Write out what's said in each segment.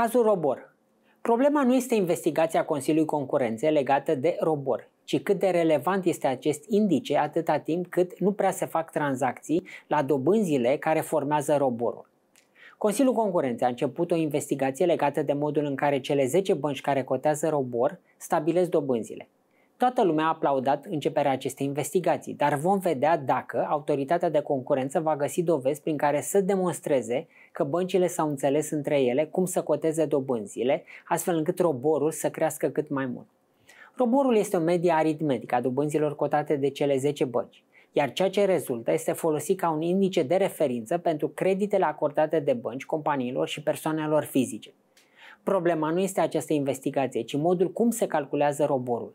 Cazul Robor. Problema nu este investigația Consiliului Concurenței legată de robor, ci cât de relevant este acest indice atâta timp cât nu prea se fac tranzacții la dobânzile care formează roborul. Consiliul Concurenței a început o investigație legată de modul în care cele 10 bănci care cotează robor stabilesc dobânzile. Toată lumea a aplaudat începerea acestei investigații, dar vom vedea dacă autoritatea de concurență va găsi dovezi prin care să demonstreze că băncile s-au înțeles între ele cum să coteze dobânzile, astfel încât roborul să crească cât mai mult. Roborul este o medie aritmetică a dobânzilor cotate de cele 10 bănci, iar ceea ce rezultă este folosit ca un indice de referință pentru creditele acordate de bănci, companiilor și persoanelor fizice. Problema nu este această investigație, ci modul cum se calculează roborul.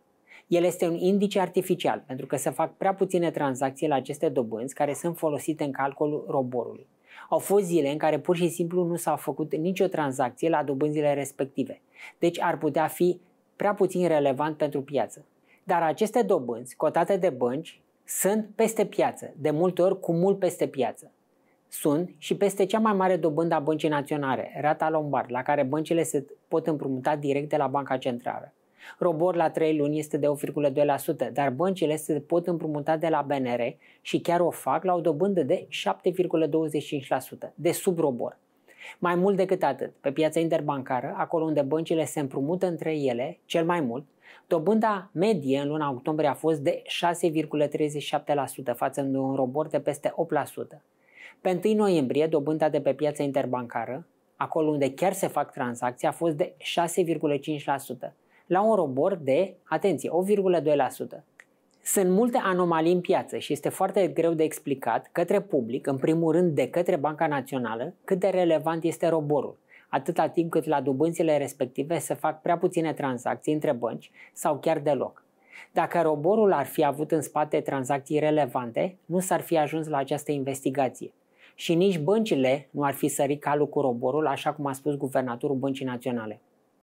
El este un indice artificial, pentru că se fac prea puține tranzacții la aceste dobânzi care sunt folosite în calculul roborului. Au fost zile în care pur și simplu nu s-a făcut nicio tranzacție la dobânzile respective, deci ar putea fi prea puțin relevant pentru piață. Dar aceste dobânzi, cotate de bănci, sunt peste piață, de multe ori cu mult peste piață. Sunt și peste cea mai mare dobândă a băncii naționale, rata lombard, la care băncile se pot împrumuta direct de la Banca Centrală. Robor la 3 luni este de 1,2%, dar băncile se pot împrumuta de la BNR și chiar o fac la o dobândă de 7,25%, de sub robor. Mai mult decât atât, pe piața interbancară, acolo unde băncile se împrumută între ele cel mai mult, dobânda medie în luna octombrie a fost de 6,37% față de un robor de peste 8%. Pe 1 noiembrie, dobânda de pe piața interbancară, acolo unde chiar se fac tranzacții, a fost de 6,5%, la un robor de, atenție, 8,2%. Sunt multe anomalii în piață și este foarte greu de explicat către public, în primul rând de către Banca Națională, cât de relevant este roborul, atâta timp cât la dubânțile respective se fac prea puține tranzacții între bănci sau chiar deloc. Dacă roborul ar fi avut în spate tranzacții relevante, nu s-ar fi ajuns la această investigație. Și nici băncile nu ar fi sărit calul cu roborul, așa cum a spus guvernatorul Băncii Naționale.